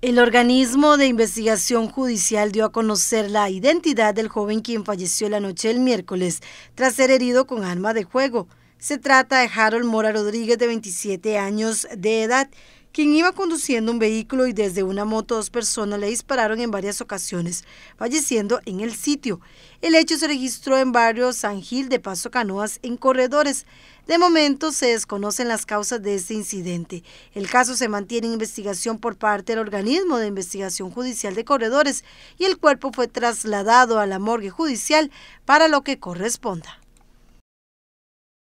El organismo de investigación judicial dio a conocer la identidad del joven quien falleció la noche del miércoles tras ser herido con arma de juego. Se trata de Harold Mora Rodríguez, de 27 años de edad, quien iba conduciendo un vehículo y desde una moto dos personas le dispararon en varias ocasiones, falleciendo en el sitio. El hecho se registró en barrio San Gil de Paso Canoas en Corredores. De momento se desconocen las causas de este incidente. El caso se mantiene en investigación por parte del organismo de investigación judicial de Corredores y el cuerpo fue trasladado a la morgue judicial para lo que corresponda.